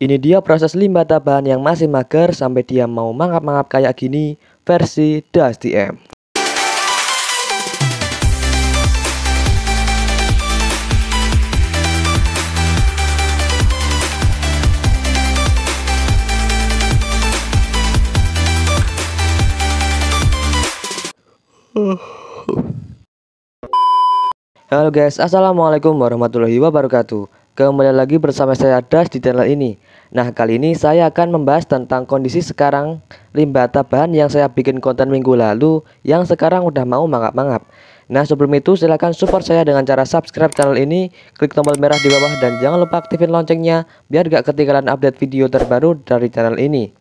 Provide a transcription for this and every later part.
Ini dia proses limbah tabahan yang masih mager sampai dia mau mangap-mangap kayak gini versi Dusty M. Halo guys, assalamualaikum warahmatullahi wabarakatuh. Kembali lagi bersama saya Das di channel ini. Nah, kali ini saya akan membahas tentang kondisi sekarang limbah tabahan yang saya bikin konten minggu lalu yang sekarang udah mau mangap-mangap. Nah, sebelum itu silahkan support saya dengan cara subscribe channel ini, klik tombol merah di bawah dan jangan lupa aktifin loncengnya biar gak ketinggalan update video terbaru dari channel ini.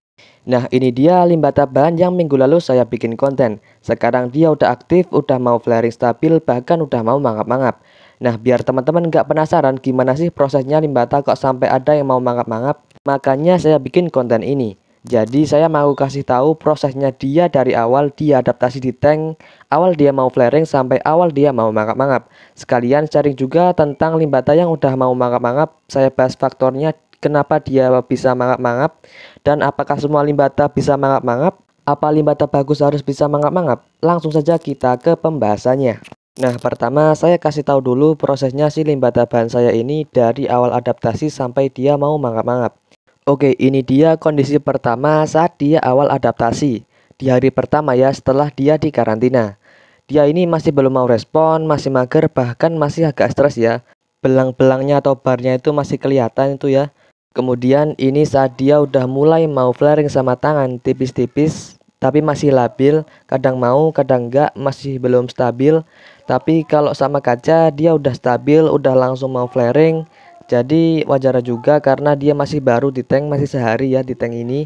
Nah, ini dia limbah tabahan yang minggu lalu saya bikin konten. Sekarang dia udah aktif, udah mau flaring stabil, bahkan udah mau mangap-mangap. Nah, biar teman-teman nggak penasaran gimana sih prosesnya limbata kok sampai ada yang mau mangap-mangap, makanya saya bikin konten ini. Jadi saya mau kasih tahu prosesnya dia dari awal dia adaptasi di tank, awal dia mau flaring sampai awal dia mau mangap-mangap. Sekalian sharing juga tentang limbata yang udah mau mangap-mangap, saya bahas faktornya kenapa dia bisa mangap-mangap dan apakah semua limbata bisa mangap-mangap? Apa limbata bagus harus bisa mangap-mangap? Langsung saja kita ke pembahasannya. Nah, pertama saya kasih tahu dulu prosesnya si limbah bahan saya ini dari awal adaptasi sampai dia mau mangap-mangap. Oke, ini dia kondisi pertama saat dia awal adaptasi. Di hari pertama ya setelah dia di karantina. Dia ini masih belum mau respon, masih mager, bahkan masih agak stres ya. Belang-belangnya atau barnya itu masih kelihatan itu ya. Kemudian ini saat dia udah mulai mau flaring sama tangan tipis-tipis tapi masih labil, kadang mau, kadang enggak, masih belum stabil. Tapi kalau sama kaca dia udah stabil, udah langsung mau flaring. Jadi wajar juga karena dia masih baru di tank, masih sehari ya di tank ini.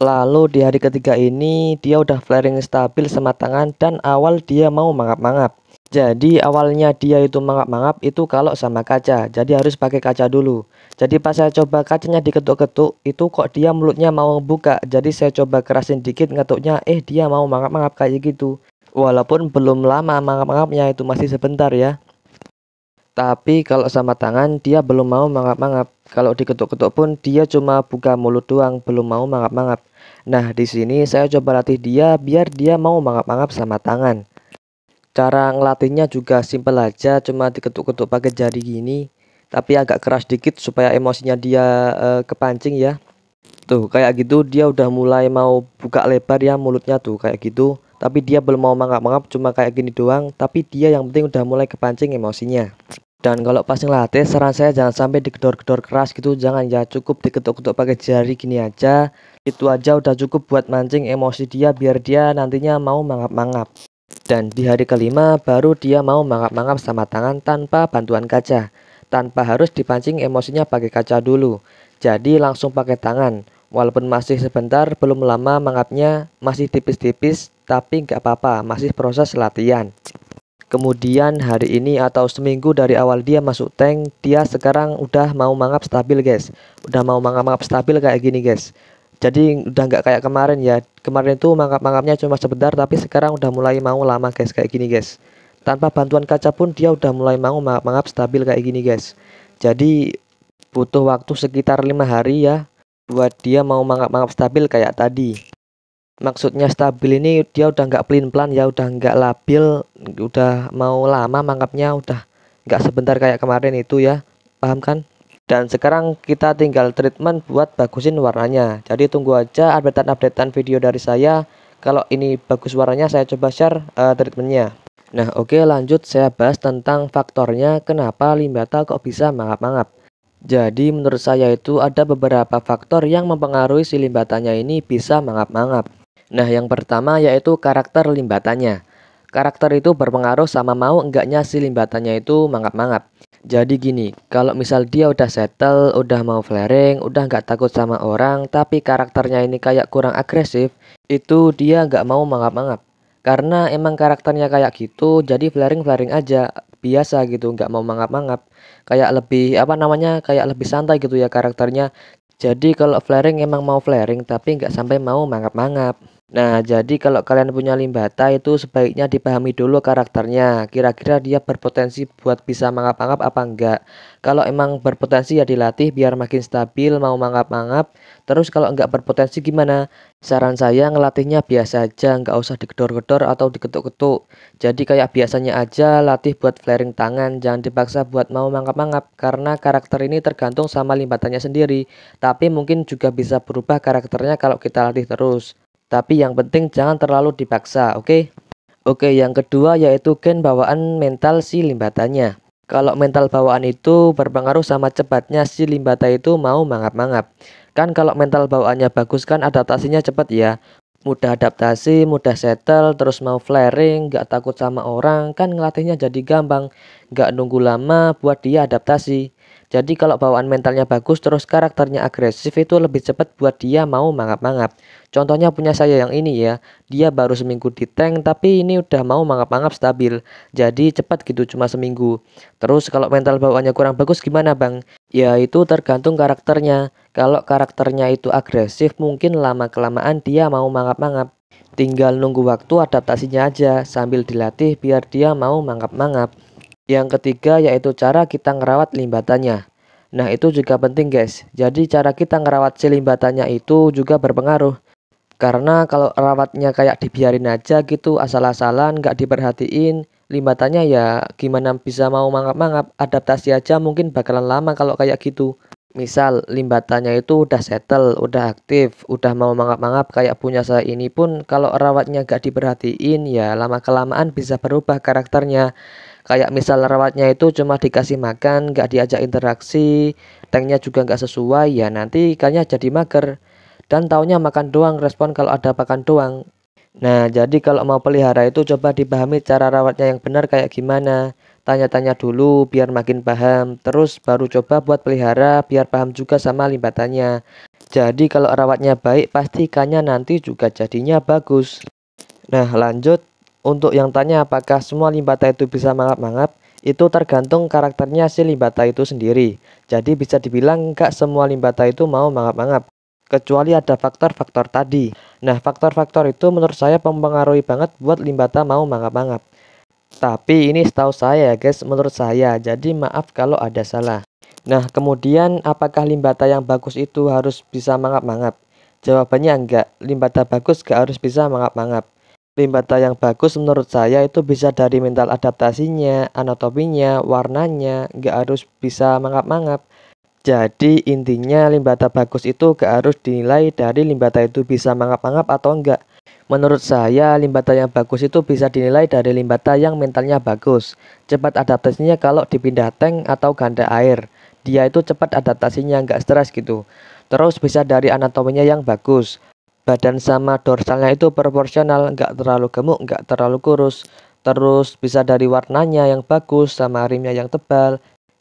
Lalu di hari ketiga ini dia udah flaring stabil sama tangan dan awal dia mau mangap-mangap. Jadi awalnya dia itu mangap-mangap itu kalau sama kaca. Jadi harus pakai kaca dulu. Jadi pas saya coba kacanya diketuk-ketuk itu kok dia mulutnya mau buka. Jadi saya coba kerasin dikit ngetuknya eh dia mau mangap-mangap kayak gitu. Walaupun belum lama mangap-mangapnya itu masih sebentar ya. Tapi kalau sama tangan dia belum mau mangap-mangap. Kalau diketuk-ketuk pun dia cuma buka mulut doang, belum mau mangap-mangap. Nah, di sini saya coba latih dia biar dia mau mangap-mangap sama tangan cara ngelatihnya juga simple aja cuma diketuk-ketuk pakai jari gini tapi agak keras dikit supaya emosinya dia uh, kepancing ya tuh kayak gitu dia udah mulai mau buka lebar ya mulutnya tuh kayak gitu tapi dia belum mau mangap-mangap cuma kayak gini doang tapi dia yang penting udah mulai kepancing emosinya dan kalau pas ngelatih saran saya jangan sampai digedor-gedor keras gitu jangan ya cukup diketuk-ketuk pakai jari gini aja itu aja udah cukup buat mancing emosi dia biar dia nantinya mau mangap-mangap dan di hari kelima baru dia mau mangap-mangap sama tangan tanpa bantuan kaca, tanpa harus dipancing emosinya pakai kaca dulu. Jadi langsung pakai tangan, walaupun masih sebentar belum lama mangapnya masih tipis-tipis tapi nggak apa-apa, masih proses latihan. Kemudian hari ini atau seminggu dari awal dia masuk tank, dia sekarang udah mau mangap stabil guys. Udah mau mangap-mangap stabil kayak gini guys jadi udah nggak kayak kemarin ya kemarin itu mangkap mangkapnya cuma sebentar tapi sekarang udah mulai mau lama guys kayak gini guys tanpa bantuan kaca pun dia udah mulai mau mangkap mangkap stabil kayak gini guys jadi butuh waktu sekitar lima hari ya buat dia mau mangkap mangkap stabil kayak tadi maksudnya stabil ini dia udah nggak pelin pelan ya udah nggak labil udah mau lama mangkapnya udah nggak sebentar kayak kemarin itu ya paham kan dan sekarang kita tinggal treatment buat bagusin warnanya jadi tunggu aja updatean-updatean video dari saya kalau ini bagus warnanya saya coba share uh, treatmentnya nah oke okay, lanjut saya bahas tentang faktornya kenapa limbata kok bisa mangap-mangap jadi menurut saya itu ada beberapa faktor yang mempengaruhi si limbatannya ini bisa mangap-mangap nah yang pertama yaitu karakter limbatannya Karakter itu berpengaruh sama mau enggaknya si limbatannya itu mangap-mangap. Jadi gini, kalau misal dia udah settle, udah mau flaring, udah nggak takut sama orang, tapi karakternya ini kayak kurang agresif, itu dia nggak mau mangap-mangap. Karena emang karakternya kayak gitu, jadi flaring-flaring aja, biasa gitu, nggak mau mangap-mangap. Kayak lebih, apa namanya, kayak lebih santai gitu ya karakternya. Jadi kalau flaring emang mau flaring, tapi nggak sampai mau mangap-mangap. Nah, jadi kalau kalian punya limbata itu sebaiknya dipahami dulu karakternya. Kira-kira dia berpotensi buat bisa mangap-mangap apa enggak. Kalau emang berpotensi ya dilatih biar makin stabil mau mangap-mangap. Terus kalau enggak berpotensi gimana? Saran saya ngelatihnya biasa aja, enggak usah digedor-gedor atau diketuk-ketuk. Jadi kayak biasanya aja latih buat flaring tangan, jangan dipaksa buat mau mangap-mangap karena karakter ini tergantung sama limbatanya sendiri. Tapi mungkin juga bisa berubah karakternya kalau kita latih terus. Tapi yang penting jangan terlalu dipaksa, oke? Okay? Oke, yang kedua yaitu gen bawaan mental si limbatanya. Kalau mental bawaan itu berpengaruh sama cepatnya si limbata itu mau mangap-mangap. Kan kalau mental bawaannya bagus kan adaptasinya cepat ya. Mudah adaptasi, mudah settle, terus mau flaring, gak takut sama orang, kan ngelatihnya jadi gampang. Gak nunggu lama buat dia adaptasi. Jadi kalau bawaan mentalnya bagus terus karakternya agresif itu lebih cepat buat dia mau mangap-mangap. Contohnya punya saya yang ini ya, dia baru seminggu di tank tapi ini udah mau mangap-mangap stabil. Jadi cepat gitu cuma seminggu. Terus kalau mental bawaannya kurang bagus gimana bang? Ya itu tergantung karakternya. Kalau karakternya itu agresif mungkin lama-kelamaan dia mau mangap-mangap. Tinggal nunggu waktu adaptasinya aja sambil dilatih biar dia mau mangap-mangap. Yang ketiga yaitu cara kita ngerawat limbatannya. Nah itu juga penting guys, jadi cara kita ngerawat si limbatannya itu juga berpengaruh. Karena kalau rawatnya kayak dibiarin aja gitu, asal-asalan, nggak diperhatiin, limbatannya ya gimana bisa mau mangap-mangap, adaptasi aja mungkin bakalan lama kalau kayak gitu. Misal limbatannya itu udah settle, udah aktif, udah mau mangap-mangap kayak punya saya ini pun kalau rawatnya gak diperhatiin ya lama-kelamaan bisa berubah karakternya kayak misal rawatnya itu cuma dikasih makan nggak diajak interaksi tanknya juga nggak sesuai ya nanti ikannya jadi mager dan taunya makan doang respon kalau ada pakan doang nah jadi kalau mau pelihara itu coba dipahami cara rawatnya yang benar kayak gimana tanya-tanya dulu biar makin paham terus baru coba buat pelihara biar paham juga sama limbatannya jadi kalau rawatnya baik pasti ikannya nanti juga jadinya bagus Nah lanjut untuk yang tanya apakah semua limbata itu bisa mangap-mangap, itu tergantung karakternya si limbata itu sendiri. Jadi bisa dibilang nggak semua limbata itu mau mangap-mangap, kecuali ada faktor-faktor tadi. Nah, faktor-faktor itu menurut saya mempengaruhi banget buat limbata mau mangap-mangap. Tapi ini setahu saya ya guys, menurut saya, jadi maaf kalau ada salah. Nah, kemudian apakah limbata yang bagus itu harus bisa mangap-mangap? Jawabannya enggak, limbata bagus gak harus bisa mangap-mangap limbata yang bagus menurut saya itu bisa dari mental adaptasinya, anatominya, warnanya, nggak harus bisa mangap-mangap. Jadi intinya limbata bagus itu gak harus dinilai dari limbata itu bisa mangap-mangap atau enggak. Menurut saya, limbata yang bagus itu bisa dinilai dari limbata yang mentalnya bagus. Cepat adaptasinya kalau dipindah tank atau ganda air. Dia itu cepat adaptasinya, nggak stres gitu. Terus bisa dari anatominya yang bagus badan sama dorsalnya itu proporsional, nggak terlalu gemuk, nggak terlalu kurus. Terus bisa dari warnanya yang bagus sama rimnya yang tebal.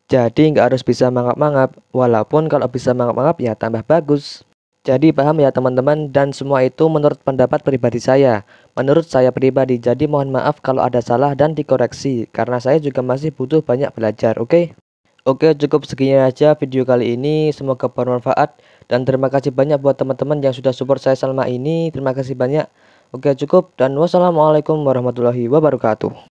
Jadi nggak harus bisa mangap-mangap, walaupun kalau bisa mangap-mangap ya tambah bagus. Jadi paham ya teman-teman dan semua itu menurut pendapat pribadi saya. Menurut saya pribadi, jadi mohon maaf kalau ada salah dan dikoreksi karena saya juga masih butuh banyak belajar, oke? Okay? Oke, okay, cukup segini aja video kali ini. Semoga bermanfaat dan terima kasih banyak buat teman-teman yang sudah support saya selama ini terima kasih banyak oke cukup dan wassalamualaikum warahmatullahi wabarakatuh